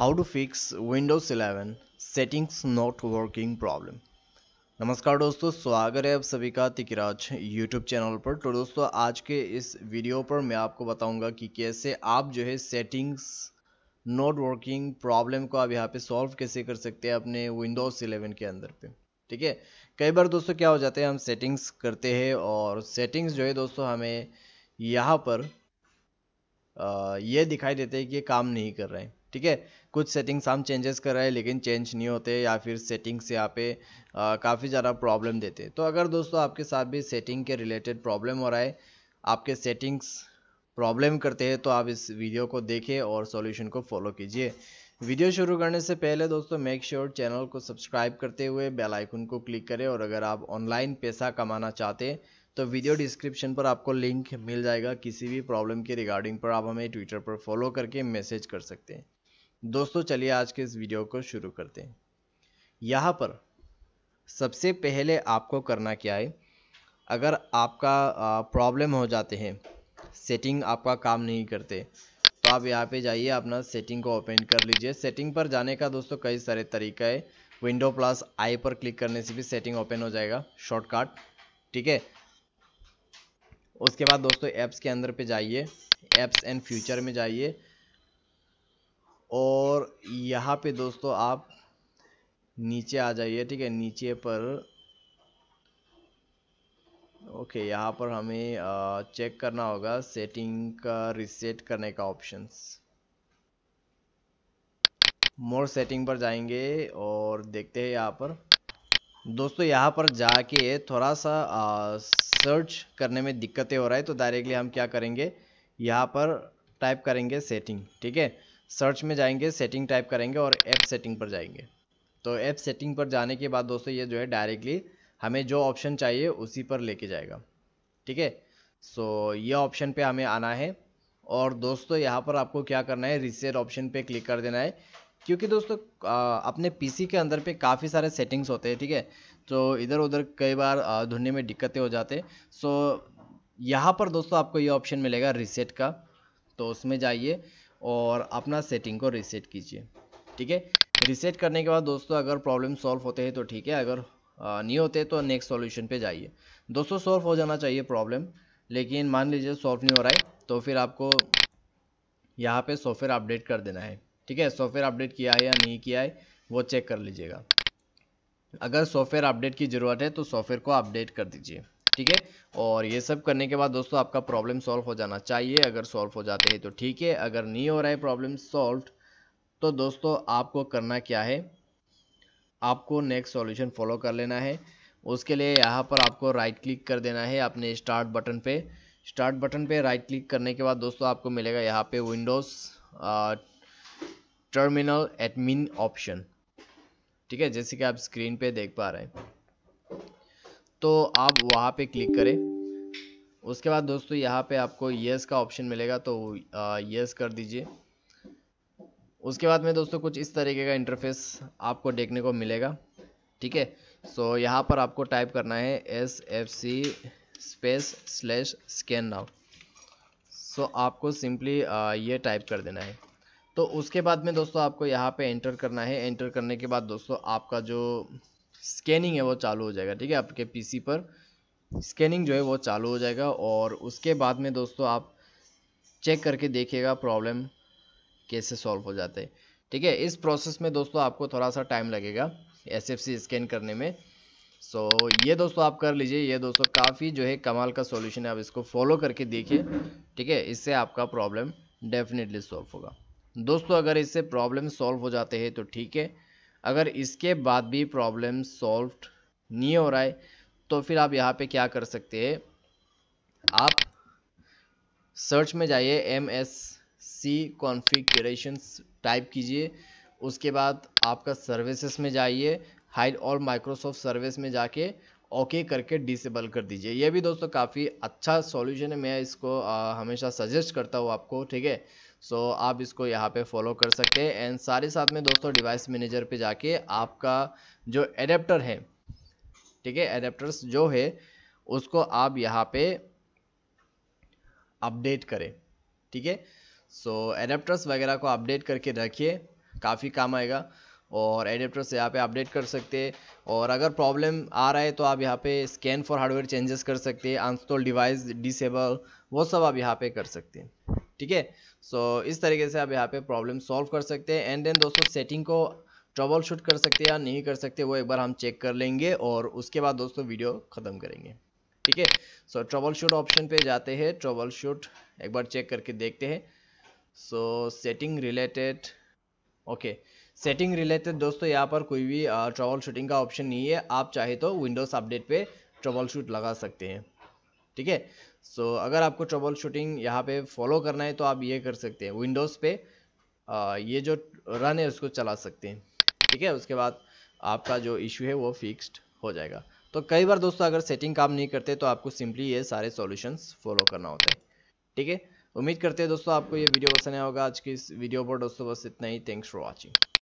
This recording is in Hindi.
how to fix Windows 11 settings not working problem नमस्कार दोस्तों स्वागत है आप सभी का तिकराज यूट्यूब चैनल पर तो दोस्तों आज के इस वीडियो पर मैं आपको बताऊंगा कि कैसे आप जो है सेटिंग्स नॉट वर्किंग प्रॉब्लम को आप यहाँ पे सॉल्व कैसे कर सकते हैं अपने विंडोज़ 11 के अंदर पे ठीक है कई बार दोस्तों क्या हो जाते हैं हम सेटिंग्स करते हैं और सेटिंग्स जो है दोस्तों हमें यहाँ पर आ, ये दिखाई देते हैं कि ये काम नहीं कर रहे हैं ठीक है कुछ सेटिंग्स हम चेंजेस कर रहे हैं लेकिन चेंज नहीं होते या फिर सेटिंग्स यहाँ पे काफ़ी ज़्यादा प्रॉब्लम देते तो अगर दोस्तों आपके साथ भी सेटिंग के रिलेटेड प्रॉब्लम हो रहा है आपके सेटिंग्स प्रॉब्लम करते हैं तो आप इस वीडियो को देखें और सॉल्यूशन को फॉलो कीजिए वीडियो शुरू करने से पहले दोस्तों मेक श्योर sure चैनल को सब्सक्राइब करते हुए बेल आइकन को क्लिक करें और अगर आप ऑनलाइन पैसा कमाना चाहते हैं तो वीडियो डिस्क्रिप्शन पर आपको लिंक मिल जाएगा किसी भी प्रॉब्लम के रिगार्डिंग पर आप हमें ट्विटर पर फॉलो करके मैसेज कर सकते हैं दोस्तों चलिए आज के इस वीडियो को शुरू करते हैं यहाँ पर सबसे पहले आपको करना क्या है अगर आपका प्रॉब्लम हो जाते हैं सेटिंग आपका काम नहीं करते तो आप यहाँ पे जाइए अपना सेटिंग को ओपन कर लीजिए सेटिंग पर जाने का दोस्तों कई सारे तरीका है विंडो प्लस आई पर क्लिक करने से भी सेटिंग ओपन हो जाएगा शॉर्टकट ठीक है उसके बाद दोस्तों ऐप्स के अंदर पे जाइए ऐप्स एंड फ्यूचर में जाइए यहाँ पे दोस्तों आप नीचे आ जाइए ठीक है नीचे पर ओके यहाँ पर हमें चेक करना होगा सेटिंग का रिसेट करने का ऑप्शंस मोर सेटिंग पर जाएंगे और देखते हैं यहाँ पर दोस्तों यहाँ पर जाके थोड़ा सा आ, सर्च करने में दिक्कतें हो रहा है तो डायरेक्टली हम क्या करेंगे यहाँ पर टाइप करेंगे सेटिंग ठीक है सर्च में जाएंगे सेटिंग टाइप करेंगे और ऐप सेटिंग पर जाएंगे तो ऐप सेटिंग पर जाने के बाद दोस्तों ये जो है डायरेक्टली हमें जो ऑप्शन चाहिए उसी पर लेके जाएगा ठीक है सो ये ऑप्शन पे हमें आना है और दोस्तों यहाँ पर आपको क्या करना है रिसेट ऑप्शन पे क्लिक कर देना है क्योंकि दोस्तों अपने पीसी के अंदर पे काफ़ी सारे सेटिंग्स होते हैं ठीक है तो इधर उधर कई बार ढूंढने में दिक्कतें हो जाते सो यहाँ पर दोस्तों आपको ये ऑप्शन मिलेगा रिसेट का तो उसमें जाइए और अपना सेटिंग को रीसेट कीजिए ठीक है रीसेट करने के बाद दोस्तों अगर प्रॉब्लम सॉल्व होते हैं तो ठीक है अगर नहीं होते तो नेक्स्ट सॉल्यूशन पे जाइए दोस्तों सॉल्व हो जाना चाहिए प्रॉब्लम लेकिन मान लीजिए सॉल्व नहीं हो रहा है तो फिर आपको यहाँ पे सॉफ्टवेयर अपडेट कर देना है ठीक है सॉफ्टवेयर अपडेट किया है या नहीं किया है वो चेक कर लीजिएगा अगर सॉफ्टवेयर अपडेट की ज़रूरत है तो सॉफ्टवेयर को अपडेट कर दीजिए ठीक है और ये सब करने के बाद दोस्तों आपका प्रॉब्लम सॉल्व हो जाना चाहिए अगर सॉल्व हो जाते हैं तो ठीक है अगर नहीं हो रहा है प्रॉब्लम सॉल्व तो दोस्तों आपको करना क्या है आपको नेक्स्ट सॉल्यूशन फॉलो कर लेना है उसके लिए यहाँ पर आपको राइट क्लिक कर देना है अपने स्टार्ट बटन पे स्टार्ट बटन पे राइट क्लिक करने के बाद दोस्तों आपको मिलेगा यहाँ पे विंडोज़ टर्मिनल एडमिन ऑप्शन ठीक है जैसे कि आप स्क्रीन पे देख पा रहे हैं तो आप वहाँ पे क्लिक करें उसके बाद दोस्तों यहाँ पे आपको यस का ऑप्शन मिलेगा तो यस कर दीजिए उसके बाद में दोस्तों कुछ इस तरीके का इंटरफेस आपको देखने को मिलेगा ठीक है सो यहाँ पर आपको टाइप करना है S F C space slash scan now so आपको सिंपली ये टाइप कर देना है तो उसके बाद में दोस्तों आपको यहाँ पे एंटर करना है एंटर करने के बाद दोस्तों आपका जो स्कैनिंग है वो चालू हो जाएगा ठीक है आपके पीसी पर स्कैनिंग जो है वो चालू हो जाएगा और उसके बाद में दोस्तों आप चेक करके देखिएगा प्रॉब्लम कैसे सॉल्व हो जाते हैं ठीक है इस प्रोसेस में दोस्तों आपको थोड़ा सा टाइम लगेगा एस स्कैन करने में सो so, ये दोस्तों आप कर लीजिए ये दोस्तों काफ़ी जो है कमाल का सॉल्यूशन है आप इसको फॉलो करके देखिए ठीक है इससे आपका प्रॉब्लम डेफिनेटली सॉल्व होगा दोस्तों अगर इससे प्रॉब्लम सॉल्व हो जाते हैं तो ठीक है अगर इसके बाद भी प्रॉब्लम सॉल्व नहीं हो रहा है तो फिर आप यहाँ पे क्या कर सकते हैं आप सर्च में जाइए M S C configuration type कीजिए उसके बाद आपका सर्विसेज में जाइए हाइड और माइक्रोसॉफ्ट सर्विस में जाके ओके करके डिसेबल कर दीजिए ये भी दोस्तों काफ़ी अच्छा सॉल्यूशन है मैं इसको आ, हमेशा सजेस्ट करता हूँ आपको ठीक है सो आप इसको यहाँ पे फॉलो कर सकते हैं एंड सारे साथ में दोस्तों डिवाइस मैनेजर पे जाके आपका जो एडेप्टर है ठीक है एडेप्टर्स जो है उसको आप यहाँ पे अपडेट करें ठीक है सो एडेप्टर्स वगैरह को अपडेट करके रखिए काफ़ी काम आएगा और एडेप्टर से यहाँ पे अपडेट कर सकते हैं और अगर प्रॉब्लम आ रहा है तो आप यहाँ पे स्कैन फॉर हार्डवेयर चेंजेस कर सकते हैं अनस्टॉल डिवाइस डिसेबल वो सब आप यहाँ पे कर सकते हैं ठीक है सो इस तरीके से आप यहाँ पे प्रॉब्लम सॉल्व कर सकते हैं एंड देन दोस्तों सेटिंग को ट्रबल शूट कर सकते या नहीं कर सकते वो एक बार हम चेक कर लेंगे और उसके बाद दोस्तों वीडियो ख़त्म करेंगे ठीक है सो ट्रबल शूट ऑप्शन पे जाते हैं ट्रबल शूट एक बार चेक करके देखते हैं so setting related okay setting related दोस्तों यहाँ पर कोई भी ट्रबल शूटिंग का ऑप्शन नहीं है आप चाहे तो विंडोज़ अपडेट पे ट्रबल शूट लगा सकते हैं ठीक है सो अगर आपको ट्रबल शूटिंग यहाँ पे फॉलो करना है तो आप ये कर सकते हैं विंडोज़ पे आ, ये जो रन है उसको चला सकते हैं ठीक है उसके बाद आपका जो इश्यू है वो फिक्स्ड हो जाएगा तो कई बार दोस्तों अगर सेटिंग काम नहीं करते तो आपको सिंपली ये सारे सॉल्यूशंस फॉलो करना होता है ठीक है उम्मीद करते हैं दोस्तों आपको ये वीडियो पसंद आया होगा आज की इस वीडियो पर दोस्तों बस इतना ही थैंक्स फॉर वॉचिंग